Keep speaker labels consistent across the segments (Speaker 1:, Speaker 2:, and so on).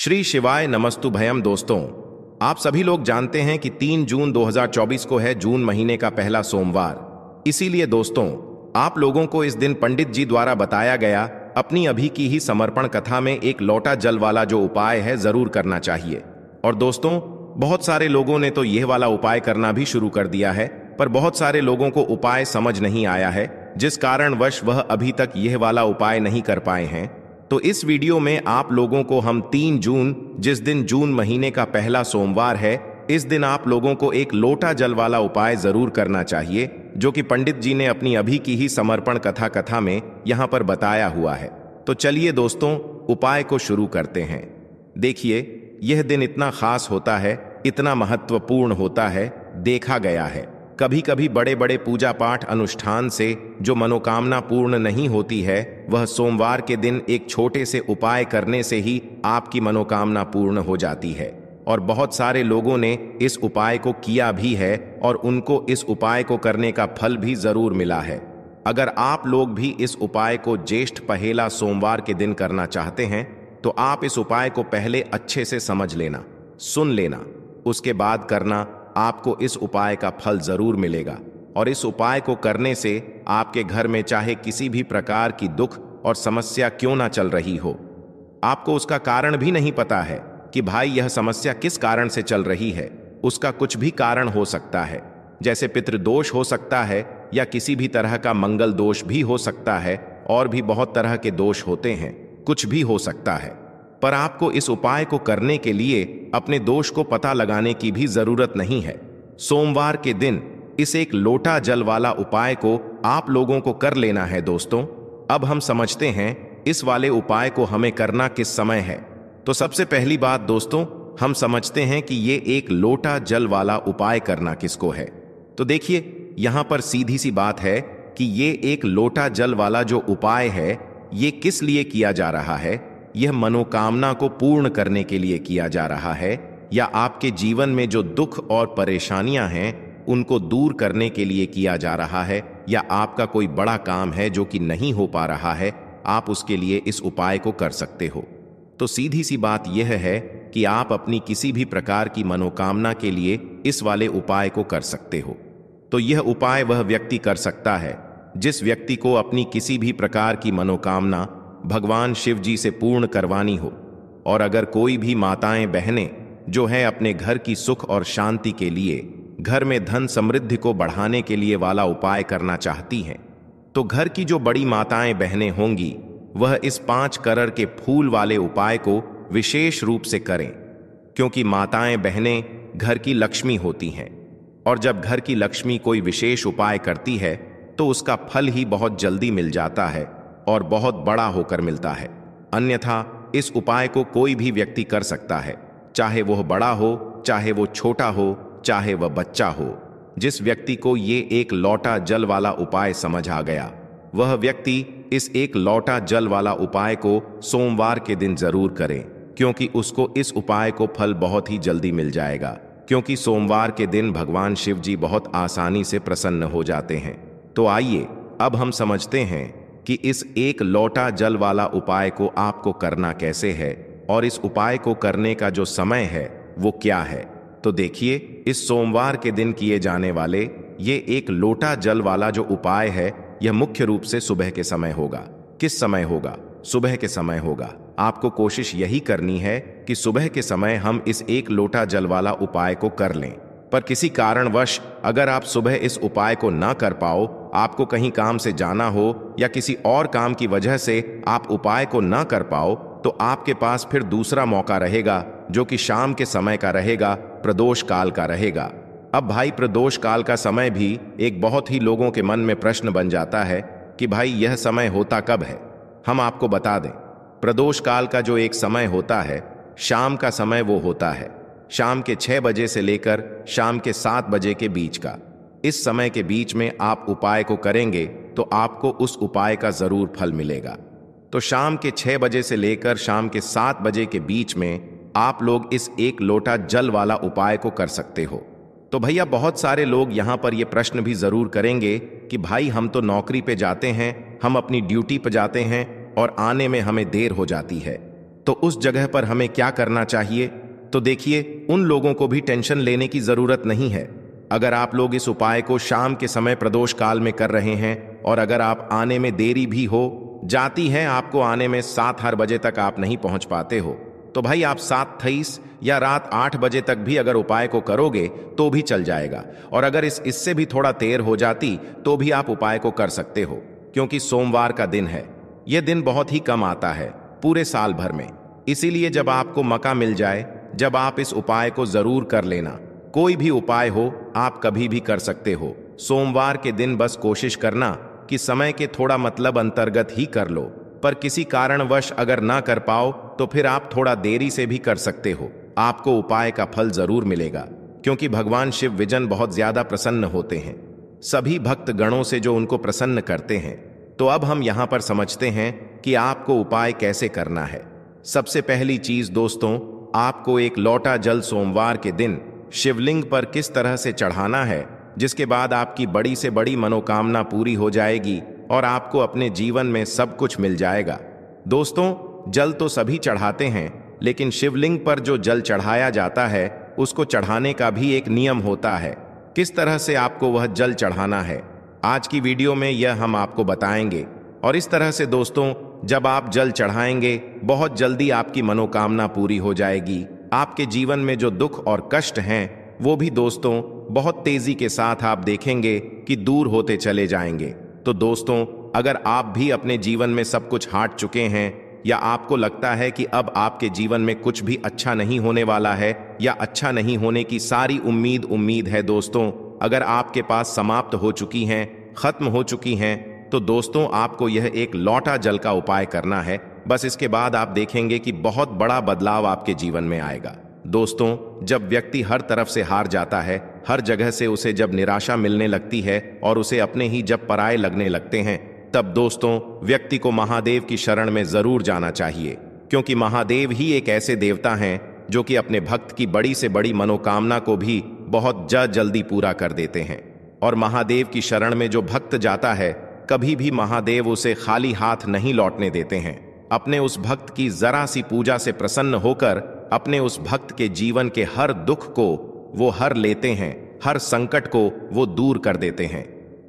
Speaker 1: श्री शिवाय नमस्तु भयम दोस्तों आप सभी लोग जानते हैं कि 3 जून 2024 को है जून महीने का पहला सोमवार इसीलिए दोस्तों आप लोगों को इस दिन पंडित जी द्वारा बताया गया अपनी अभी की ही समर्पण कथा में एक लोटा जल वाला जो उपाय है जरूर करना चाहिए और दोस्तों बहुत सारे लोगों ने तो यह वाला उपाय करना भी शुरू कर दिया है पर बहुत सारे लोगों को उपाय समझ नहीं आया है जिस कारणवश वह अभी तक यह वाला उपाय नहीं कर पाए हैं तो इस वीडियो में आप लोगों को हम तीन जून जिस दिन जून महीने का पहला सोमवार है इस दिन आप लोगों को एक लोटा जल वाला उपाय जरूर करना चाहिए जो कि पंडित जी ने अपनी अभी की ही समर्पण कथा कथा में यहां पर बताया हुआ है तो चलिए दोस्तों उपाय को शुरू करते हैं देखिए यह दिन इतना खास होता है इतना महत्वपूर्ण होता है देखा गया है कभी कभी बड़े बड़े पूजा पाठ अनुष्ठान से जो मनोकामना पूर्ण नहीं होती है वह सोमवार के दिन एक छोटे से उपाय करने से ही आपकी मनोकामना पूर्ण हो जाती है और बहुत सारे लोगों ने इस उपाय को किया भी है और उनको इस उपाय को करने का फल भी जरूर मिला है अगर आप लोग भी इस उपाय को ज्येष्ठ पहेला सोमवार के दिन करना चाहते हैं तो आप इस उपाय को पहले अच्छे से समझ लेना सुन लेना उसके बाद करना आपको इस उपाय का फल जरूर मिलेगा और इस उपाय को करने से आपके घर में चाहे किसी भी प्रकार की दुख और समस्या क्यों ना चल रही हो आपको उसका कारण भी नहीं पता है कि भाई यह समस्या किस कारण से चल रही है उसका कुछ भी कारण हो सकता है जैसे पितृदोष हो सकता है या किसी भी तरह का मंगल दोष भी हो सकता है और भी बहुत तरह के दोष होते हैं कुछ भी हो सकता है पर आपको इस उपाय को करने के लिए अपने दोष को पता लगाने की भी जरूरत नहीं है सोमवार के दिन इस एक लोटा जल वाला उपाय को आप लोगों को कर लेना है दोस्तों अब हम समझते हैं इस वाले उपाय को हमें करना किस समय है तो सबसे पहली बात दोस्तों हम समझते हैं कि ये एक लोटा जल वाला उपाय करना किसको है तो देखिए यहां पर सीधी सी बात है कि ये एक लोटा जल वाला जो उपाय है ये किस लिए किया जा रहा है यह मनोकामना को पूर्ण करने के लिए किया जा रहा है या आपके जीवन में जो दुख और परेशानियां हैं उनको दूर करने के लिए किया जा रहा है या आपका कोई बड़ा काम है जो कि नहीं हो पा रहा है आप उसके लिए इस उपाय को कर सकते हो तो सीधी सी बात यह है कि आप अपनी किसी भी प्रकार की मनोकामना के लिए इस वाले उपाय को कर सकते हो तो यह उपाय वह व्यक्ति कर सकता है जिस व्यक्ति को अपनी किसी भी प्रकार की मनोकामना भगवान शिव जी से पूर्ण करवानी हो और अगर कोई भी माताएं बहनें जो हैं अपने घर की सुख और शांति के लिए घर में धन समृद्धि को बढ़ाने के लिए वाला उपाय करना चाहती हैं तो घर की जो बड़ी माताएं बहनें होंगी वह इस पांच करर के फूल वाले उपाय को विशेष रूप से करें क्योंकि माताएं बहनें घर की लक्ष्मी होती हैं और जब घर की लक्ष्मी कोई विशेष उपाय करती है तो उसका फल ही बहुत जल्दी मिल जाता है और बहुत बड़ा होकर मिलता है अन्यथा इस उपाय को कोई भी व्यक्ति कर सकता है चाहे वह बड़ा हो चाहे वो छोटा हो चाहे वह बच्चा हो जिस व्यक्ति को ये एक लौटा जल वाला उपाय समझ आ गया वह व्यक्ति इस एक लौटा जल वाला उपाय को सोमवार के दिन जरूर करें क्योंकि उसको इस उपाय को फल बहुत ही जल्दी मिल जाएगा क्योंकि सोमवार के दिन भगवान शिव जी बहुत आसानी से प्रसन्न हो जाते हैं तो आइए अब हम समझते हैं कि इस एक लोटा जल वाला उपाय को आपको करना कैसे है और इस उपाय को करने का जो समय है वो क्या है तो देखिए इस सोमवार के दिन किए जाने वाले ये एक लोटा जल वाला जो उपाय है यह मुख्य रूप से सुबह के समय होगा किस समय होगा सुबह के समय होगा आपको कोशिश यही करनी है कि सुबह के समय हम इस एक लोटा जल वाला उपाय को कर लें पर किसी कारणवश अगर आप सुबह इस उपाय को ना कर पाओ आपको कहीं काम से जाना हो या किसी और काम की वजह से आप उपाय को न कर पाओ तो आपके पास फिर दूसरा मौका रहेगा जो कि शाम के समय का रहेगा प्रदोष काल का रहेगा अब भाई प्रदोष काल का समय भी एक बहुत ही लोगों के मन में प्रश्न बन जाता है कि भाई यह समय होता कब है हम आपको बता दें प्रदोष काल का जो एक समय होता है शाम का समय वो होता है शाम के छह बजे से लेकर शाम के सात बजे के बीच का इस समय के बीच में आप उपाय को करेंगे तो आपको उस उपाय का ज़रूर फल मिलेगा तो शाम के छह बजे से लेकर शाम के सात बजे के बीच में आप लोग इस एक लोटा जल वाला उपाय को कर सकते हो तो भैया बहुत सारे लोग यहाँ पर यह प्रश्न भी ज़रूर करेंगे कि भाई हम तो नौकरी पे जाते हैं हम अपनी ड्यूटी पर जाते हैं और आने में हमें देर हो जाती है तो उस जगह पर हमें क्या करना चाहिए तो देखिए उन लोगों को भी टेंशन लेने की ज़रूरत नहीं है अगर आप लोग इस उपाय को शाम के समय प्रदोष काल में कर रहे हैं और अगर आप आने में देरी भी हो जाती है आपको आने में सात हर बजे तक आप नहीं पहुंच पाते हो तो भाई आप सात तेईस या रात आठ बजे तक भी अगर उपाय को करोगे तो भी चल जाएगा और अगर इस इससे भी थोड़ा देर हो जाती तो भी आप उपाय को कर सकते हो क्योंकि सोमवार का दिन है यह दिन बहुत ही कम आता है पूरे साल भर में इसीलिए जब आपको मका मिल जाए जब आप इस उपाय को जरूर कर लेना कोई भी उपाय हो आप कभी भी कर सकते हो सोमवार के दिन बस कोशिश करना कि समय के थोड़ा मतलब अंतर्गत ही कर लो पर किसी कारणवश अगर ना कर पाओ तो फिर आप थोड़ा देरी से भी कर सकते हो आपको उपाय का फल जरूर मिलेगा क्योंकि भगवान शिव विजन बहुत ज्यादा प्रसन्न होते हैं सभी भक्त गणों से जो उनको प्रसन्न करते हैं तो अब हम यहां पर समझते हैं कि आपको उपाय कैसे करना है सबसे पहली चीज दोस्तों आपको एक लौटा जल सोमवार के दिन शिवलिंग पर किस तरह से चढ़ाना है जिसके बाद आपकी बड़ी से बड़ी मनोकामना पूरी हो जाएगी और आपको अपने जीवन में सब कुछ मिल जाएगा दोस्तों जल तो सभी चढ़ाते हैं लेकिन शिवलिंग पर जो जल चढ़ाया जाता है उसको चढ़ाने का भी एक नियम होता है किस तरह से आपको वह जल चढ़ाना है आज की वीडियो में यह हम आपको बताएंगे और इस तरह से दोस्तों जब आप जल चढ़ाएंगे बहुत जल्दी आपकी मनोकामना पूरी हो जाएगी आपके जीवन में जो दुख और कष्ट हैं वो भी दोस्तों बहुत तेजी के साथ आप देखेंगे कि दूर होते चले जाएंगे तो दोस्तों अगर आप भी अपने जीवन में सब कुछ हार चुके हैं या आपको लगता है कि अब आपके जीवन में कुछ भी अच्छा नहीं होने वाला है या अच्छा नहीं होने की सारी उम्मीद उम्मीद है दोस्तों अगर आपके पास समाप्त हो चुकी हैं खत्म हो चुकी हैं तो दोस्तों आपको यह एक लौटा जल का उपाय करना है बस इसके बाद आप देखेंगे कि बहुत बड़ा बदलाव आपके जीवन में आएगा दोस्तों जब व्यक्ति हर तरफ से हार जाता है हर जगह से उसे जब निराशा मिलने लगती है और उसे अपने ही जब पराए लगने लगते हैं तब दोस्तों व्यक्ति को महादेव की शरण में जरूर जाना चाहिए क्योंकि महादेव ही एक ऐसे देवता हैं जो कि अपने भक्त की बड़ी से बड़ी मनोकामना को भी बहुत ज जल्दी पूरा कर देते हैं और महादेव की शरण में जो भक्त जाता है कभी भी महादेव उसे खाली हाथ नहीं लौटने देते हैं अपने उस भक्त की जरा सी पूजा से प्रसन्न होकर अपने उस भक्त के जीवन के हर दुख को वो हर लेते हैं हर संकट को वो दूर कर देते हैं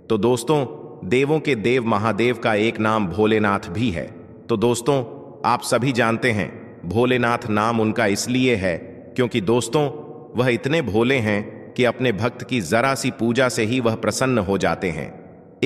Speaker 1: तो दोस्तों देवों के देव महादेव का एक नाम भोलेनाथ भी है तो दोस्तों आप सभी जानते हैं भोलेनाथ नाम उनका इसलिए है क्योंकि दोस्तों वह इतने भोले हैं कि अपने भक्त की जरा सी पूजा से ही वह प्रसन्न हो जाते हैं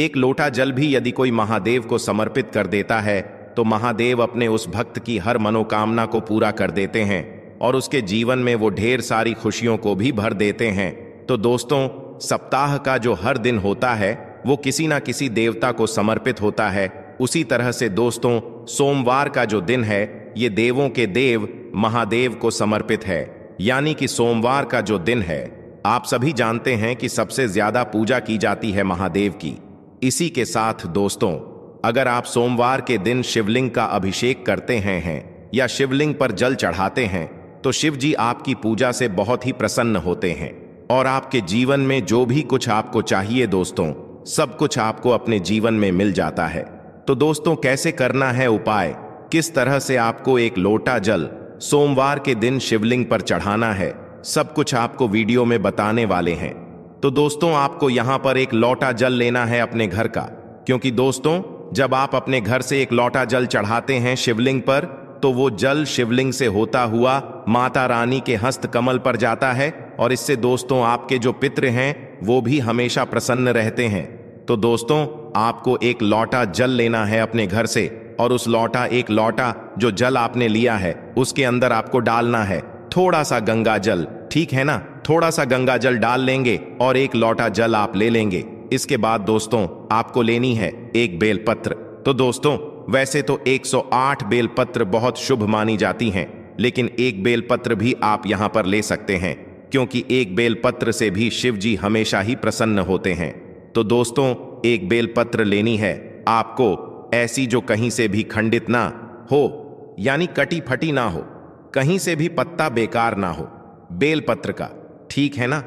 Speaker 1: एक लोटा जल भी यदि कोई महादेव को समर्पित कर देता है तो महादेव अपने उस भक्त की हर मनोकामना को पूरा कर देते हैं और उसके जीवन में वो ढेर सारी खुशियों को भी भर देते हैं तो दोस्तों सप्ताह का जो हर दिन होता है वो किसी ना किसी देवता को समर्पित होता है उसी तरह से दोस्तों सोमवार का जो दिन है ये देवों के देव महादेव को समर्पित है यानी कि सोमवार का जो दिन है आप सभी जानते हैं कि सबसे ज्यादा पूजा की जाती है महादेव की इसी के साथ दोस्तों अगर आप सोमवार के दिन शिवलिंग का अभिषेक करते हैं, हैं या शिवलिंग पर जल चढ़ाते हैं तो शिव जी आपकी पूजा से बहुत ही प्रसन्न होते हैं और आपके जीवन में जो भी कुछ आपको चाहिए दोस्तों सब कुछ आपको अपने जीवन में मिल जाता है तो दोस्तों कैसे करना है उपाय किस तरह से आपको एक लोटा जल सोमवार के दिन शिवलिंग पर चढ़ाना है सब कुछ आपको वीडियो में बताने वाले हैं तो दोस्तों आपको यहां पर एक लोटा जल लेना है अपने घर का क्योंकि दोस्तों जब आप अपने घर से एक लौटा जल चढ़ाते हैं शिवलिंग पर तो वो जल शिवलिंग से होता हुआ माता रानी के हस्त कमल पर जाता है और इससे दोस्तों आपके जो पित्र हैं वो भी हमेशा प्रसन्न रहते हैं तो दोस्तों आपको एक लौटा जल लेना है अपने घर से और उस लौटा एक लौटा जो जल आपने लिया है उसके अंदर आपको डालना है थोड़ा सा गंगा जल ठीक है ना थोड़ा सा गंगा जल डाल लेंगे और एक लौटा जल आप ले लेंगे इसके बाद दोस्तों आपको लेनी है एक बेलपत्र तो दोस्तों वैसे तो 108 बेलपत्र बहुत शुभ मानी जाती हैं लेकिन एक बेलपत्र भी आप यहां पर ले सकते हैं क्योंकि एक बेलपत्र से भी शिव जी हमेशा ही प्रसन्न होते हैं तो दोस्तों एक बेलपत्र लेनी है आपको ऐसी जो कहीं से भी खंडित ना हो यानी कटी फटी ना हो कहीं से भी पत्ता बेकार ना हो बेलपत्र का ठीक है ना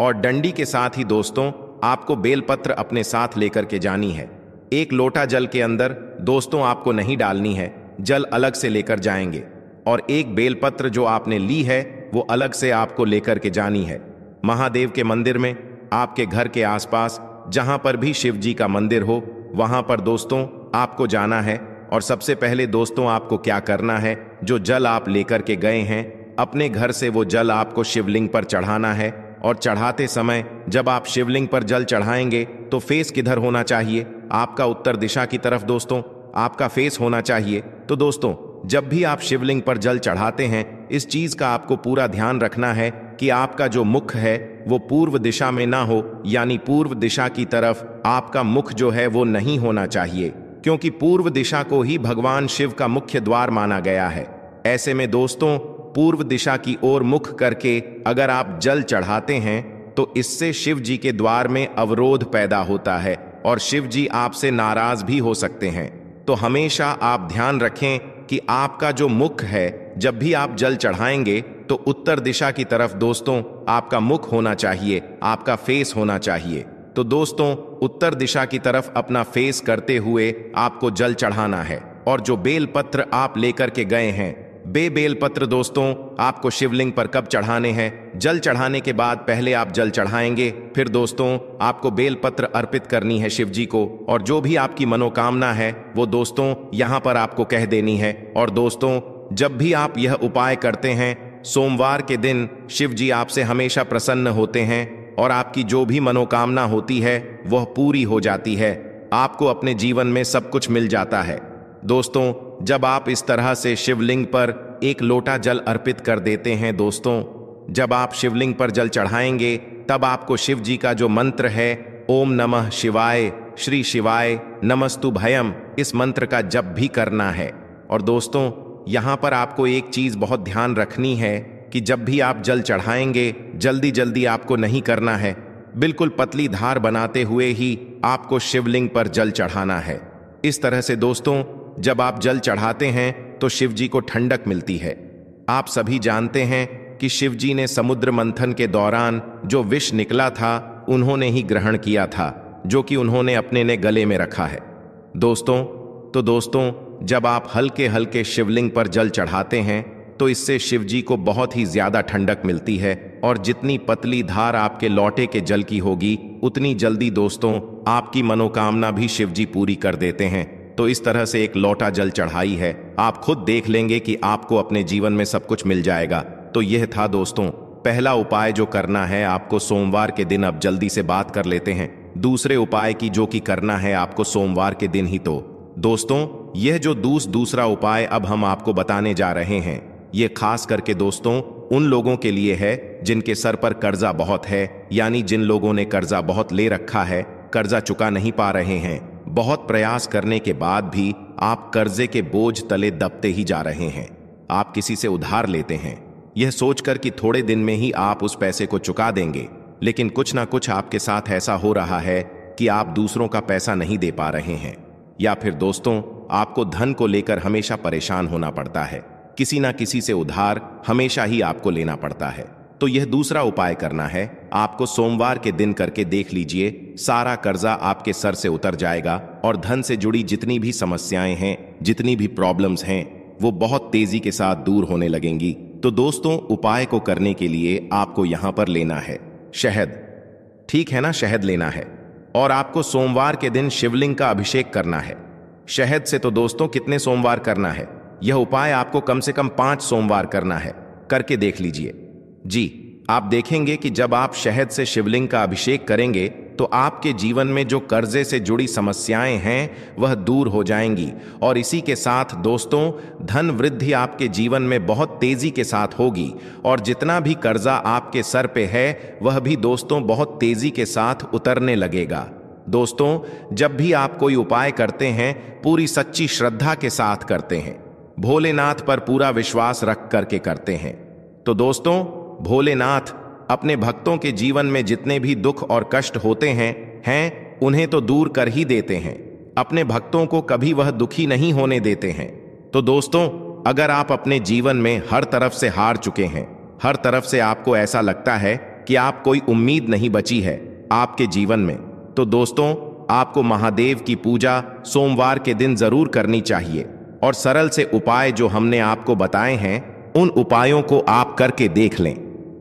Speaker 1: और डंडी के साथ ही दोस्तों आपको बेलपत्र अपने साथ लेकर के जानी है एक लोटा जल के अंदर दोस्तों आपको नहीं डालनी है जल अलग से लेकर जाएंगे और एक बेलपत्र जो आपने ली है वो अलग से आपको लेकर के जानी है महादेव के मंदिर में आपके घर के आसपास जहां पर भी शिव जी का मंदिर हो वहां पर दोस्तों आपको जाना है और सबसे पहले दोस्तों आपको क्या करना है जो जल आप लेकर के गए हैं अपने घर से वो जल आपको शिवलिंग पर चढ़ाना है और चढ़ाते समय जब आप शिवलिंग पर जल चढ़ाएंगे तो फेस किधर होना चाहिए आपका उत्तर दिशा की तरफ दोस्तों आपका फेस होना चाहिए तो दोस्तों जब भी आप शिवलिंग पर जल चढ़ाते हैं इस चीज का आपको पूरा ध्यान रखना है कि आपका जो मुख है वो पूर्व दिशा में ना हो यानी पूर्व दिशा की तरफ आपका मुख जो है वो नहीं होना चाहिए क्योंकि पूर्व दिशा को ही भगवान शिव का मुख्य द्वार माना गया है ऐसे में दोस्तों पूर्व दिशा की ओर मुख करके अगर आप जल चढ़ाते हैं तो इससे शिव जी के द्वार में अवरोध पैदा होता है और शिव जी आपसे नाराज भी हो सकते हैं तो हमेशा आप ध्यान रखें कि आपका जो मुख है जब भी आप जल चढ़ाएंगे तो उत्तर दिशा की तरफ दोस्तों आपका मुख होना चाहिए आपका फेस होना चाहिए तो दोस्तों उत्तर दिशा की तरफ अपना फेस करते हुए आपको जल चढ़ाना है और जो बेलपत्र आप लेकर के गए हैं बे बेलपत्र दोस्तों आपको शिवलिंग पर कब चढ़ाने हैं जल चढ़ाने के बाद पहले आप जल चढ़ाएंगे फिर दोस्तों आपको बेलपत्र अर्पित करनी है शिवजी को और जो भी आपकी मनोकामना है वो दोस्तों यहाँ पर आपको कह देनी है और दोस्तों जब भी आप यह उपाय करते हैं सोमवार के दिन शिव जी आपसे हमेशा प्रसन्न होते हैं और आपकी जो भी मनोकामना होती है वह पूरी हो जाती है आपको अपने जीवन में सब कुछ मिल जाता है दोस्तों जब आप इस तरह से शिवलिंग पर एक लोटा जल अर्पित कर देते हैं दोस्तों जब आप शिवलिंग पर जल चढ़ाएंगे तब आपको शिव जी का जो मंत्र है ओम नमः शिवाय श्री शिवाय नमस्तु भयम इस मंत्र का जप भी करना है और दोस्तों यहाँ पर आपको एक चीज़ बहुत ध्यान रखनी है कि जब भी आप जल चढ़ाएंगे जल्दी जल्दी आपको नहीं करना है बिल्कुल पतली धार बनाते हुए ही आपको शिवलिंग पर जल चढ़ाना है इस तरह से दोस्तों जब आप जल चढ़ाते हैं तो शिव जी को ठंडक मिलती है आप सभी जानते हैं कि शिव जी ने समुद्र मंथन के दौरान जो विष निकला था उन्होंने ही ग्रहण किया था जो कि उन्होंने अपने ने गले में रखा है दोस्तों तो दोस्तों जब आप हल्के हल्के शिवलिंग पर जल चढ़ाते हैं तो इससे शिव जी को बहुत ही ज्यादा ठंडक मिलती है और जितनी पतली धार आपके लौटे के जल की होगी उतनी जल्दी दोस्तों आपकी मनोकामना भी शिव जी पूरी कर देते हैं तो इस तरह से एक लोटा जल चढ़ाई है आप खुद देख लेंगे कि आपको अपने जीवन में सब कुछ मिल जाएगा तो यह था दोस्तों पहला उपाय जो करना है आपको सोमवार के दिन अब जल्दी से बात कर लेते हैं दूसरे उपाय की जो कि करना है आपको सोमवार के दिन ही तो दोस्तों यह जो दूस दूसरा उपाय अब हम आपको बताने जा रहे हैं ये खास करके दोस्तों उन लोगों के लिए है जिनके सर पर कर्जा बहुत है यानी जिन लोगों ने कर्जा बहुत ले रखा है कर्जा चुका नहीं पा रहे हैं बहुत प्रयास करने के बाद भी आप कर्जे के बोझ तले दबते ही जा रहे हैं आप किसी से उधार लेते हैं यह सोचकर कि थोड़े दिन में ही आप उस पैसे को चुका देंगे लेकिन कुछ ना कुछ आपके साथ ऐसा हो रहा है कि आप दूसरों का पैसा नहीं दे पा रहे हैं या फिर दोस्तों आपको धन को लेकर हमेशा परेशान होना पड़ता है किसी ना किसी से उधार हमेशा ही आपको लेना पड़ता है तो यह दूसरा उपाय करना है आपको सोमवार के दिन करके देख लीजिए सारा कर्जा आपके सर से उतर जाएगा और धन से जुड़ी जितनी भी समस्याएं हैं जितनी भी प्रॉब्लम्स हैं वो बहुत तेजी के साथ दूर होने लगेंगी तो दोस्तों उपाय को करने के लिए आपको यहां पर लेना है शहद ठीक है ना शहद लेना है और आपको सोमवार के दिन शिवलिंग का अभिषेक करना है शहद से तो दोस्तों कितने सोमवार करना है यह उपाय आपको कम से कम पांच सोमवार करना है करके देख लीजिए जी आप देखेंगे कि जब आप शहद से शिवलिंग का अभिषेक करेंगे तो आपके जीवन में जो कर्जे से जुड़ी समस्याएं हैं वह दूर हो जाएंगी और इसी के साथ दोस्तों धन वृद्धि आपके जीवन में बहुत तेजी के साथ होगी और जितना भी कर्जा आपके सर पे है वह भी दोस्तों बहुत तेजी के साथ उतरने लगेगा दोस्तों जब भी आप कोई उपाय करते हैं पूरी सच्ची श्रद्धा के साथ करते हैं भोलेनाथ पर पूरा विश्वास रख करके करते हैं तो दोस्तों भोलेनाथ अपने भक्तों के जीवन में जितने भी दुख और कष्ट होते हैं हैं उन्हें तो दूर कर ही देते हैं अपने भक्तों को कभी वह दुखी नहीं होने देते हैं तो दोस्तों अगर आप अपने जीवन में हर तरफ से हार चुके हैं हर तरफ से आपको ऐसा लगता है कि आप कोई उम्मीद नहीं बची है आपके जीवन में तो दोस्तों आपको महादेव की पूजा सोमवार के दिन जरूर करनी चाहिए और सरल से उपाय जो हमने आपको बताए हैं उन उपायों को आप करके देख लें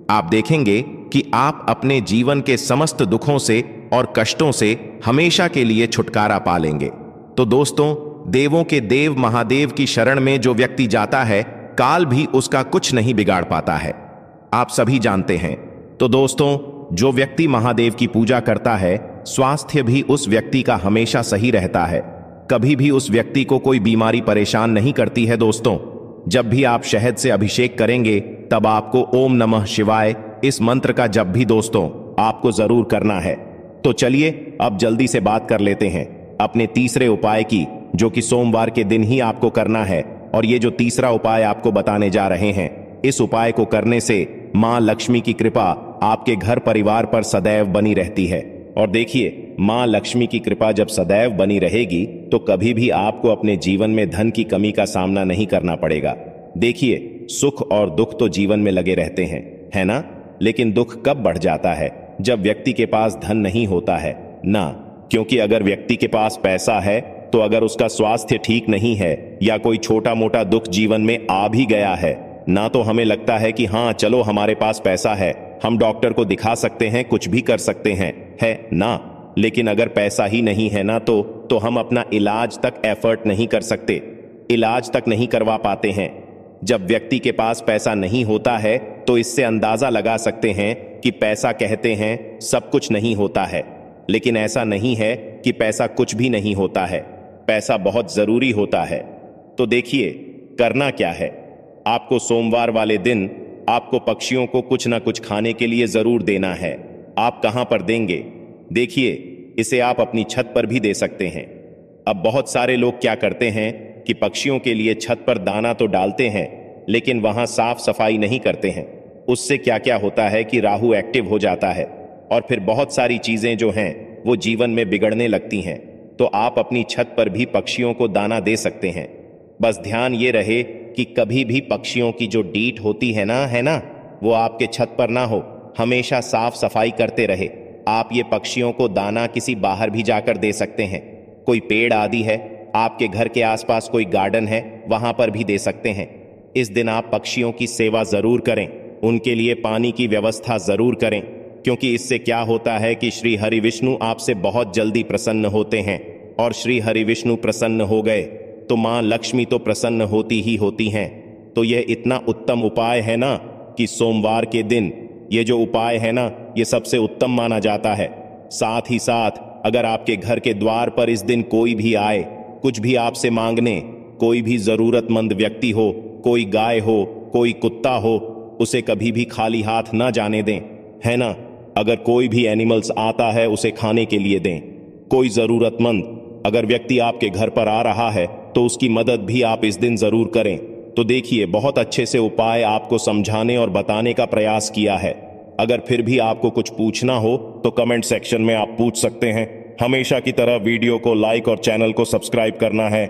Speaker 1: आप देखेंगे कि आप अपने जीवन के समस्त दुखों से और कष्टों से हमेशा के लिए छुटकारा पा लेंगे तो दोस्तों देवों के देव महादेव की शरण में जो व्यक्ति जाता है काल भी उसका कुछ नहीं बिगाड़ पाता है आप सभी जानते हैं तो दोस्तों जो व्यक्ति महादेव की पूजा करता है स्वास्थ्य भी उस व्यक्ति का हमेशा सही रहता है कभी भी उस व्यक्ति को कोई बीमारी परेशान नहीं करती है दोस्तों जब भी आप शहद से अभिषेक करेंगे तब आपको ओम नमः शिवाय इस मंत्र का जब भी दोस्तों आपको जरूर करना है तो चलिए अब जल्दी से बात कर लेते हैं अपने तीसरे उपाय की जो कि सोमवार के दिन ही आपको करना है और ये जो तीसरा उपाय आपको बताने जा रहे हैं इस उपाय को करने से माँ लक्ष्मी की कृपा आपके घर परिवार पर सदैव बनी रहती है और देखिए माँ लक्ष्मी की कृपा जब सदैव बनी रहेगी तो कभी भी आपको अपने जीवन में धन की कमी का सामना नहीं करना पड़ेगा देखिए सुख और दुख तो जीवन में लगे रहते हैं है ना लेकिन दुख कब बढ़ जाता है जब व्यक्ति के पास धन नहीं होता है ना क्योंकि अगर व्यक्ति के पास पैसा है तो अगर उसका स्वास्थ्य ठीक नहीं है या कोई छोटा मोटा दुख जीवन में आ भी गया है ना तो हमें लगता है कि हाँ चलो हमारे पास पैसा है हम डॉक्टर को दिखा सकते हैं कुछ भी कर सकते हैं है ना लेकिन अगर पैसा ही नहीं है ना तो तो हम अपना इलाज तक एफर्ट नहीं कर सकते इलाज तक नहीं करवा पाते हैं जब व्यक्ति के पास पैसा नहीं होता है तो इससे अंदाजा लगा सकते हैं कि पैसा कहते हैं सब कुछ नहीं होता है लेकिन ऐसा नहीं है कि पैसा कुछ भी नहीं होता है पैसा बहुत ज़रूरी होता है तो देखिए करना क्या है आपको सोमवार वाले दिन आपको पक्षियों को कुछ ना कुछ खाने के लिए ज़रूर देना है आप कहां पर देंगे देखिए इसे आप अपनी छत पर भी दे सकते हैं अब बहुत सारे लोग क्या करते हैं कि पक्षियों के लिए छत पर दाना तो डालते हैं लेकिन वहां साफ सफाई नहीं करते हैं उससे क्या क्या होता है कि राहु एक्टिव हो जाता है और फिर बहुत सारी चीज़ें जो हैं वो जीवन में बिगड़ने लगती हैं तो आप अपनी छत पर भी पक्षियों को दाना दे सकते हैं बस ध्यान ये रहे कि कभी भी पक्षियों की जो डीट होती है ना है ना वो आपके छत पर ना हो हमेशा साफ सफाई करते रहे आप ये पक्षियों को दाना किसी बाहर भी जाकर दे सकते हैं कोई पेड़ आदि है आपके घर के आसपास कोई गार्डन है वहां पर भी दे सकते हैं इस दिन आप पक्षियों की सेवा जरूर करें उनके लिए पानी की व्यवस्था जरूर करें क्योंकि इससे क्या होता है कि श्री हरि विष्णु आपसे बहुत जल्दी प्रसन्न होते हैं और श्री हरि विष्णु प्रसन्न हो गए तो माँ लक्ष्मी तो प्रसन्न होती ही होती हैं तो यह इतना उत्तम उपाय है ना कि सोमवार के दिन ये जो उपाय है ना ये सबसे उत्तम माना जाता है साथ ही साथ अगर आपके घर के द्वार पर इस दिन कोई भी आए कुछ भी आपसे मांगने कोई भी जरूरतमंद व्यक्ति हो कोई गाय हो कोई कुत्ता हो उसे कभी भी खाली हाथ ना जाने दें है ना अगर कोई भी एनिमल्स आता है उसे खाने के लिए दें कोई ज़रूरतमंद अगर व्यक्ति आपके घर पर आ रहा है तो उसकी मदद भी आप इस दिन ज़रूर करें तो देखिए बहुत अच्छे से उपाय आपको समझाने और बताने का प्रयास किया है अगर फिर भी आपको कुछ पूछना हो तो कमेंट सेक्शन में आप पूछ सकते हैं हमेशा की तरह वीडियो को लाइक और चैनल को सब्सक्राइब करना है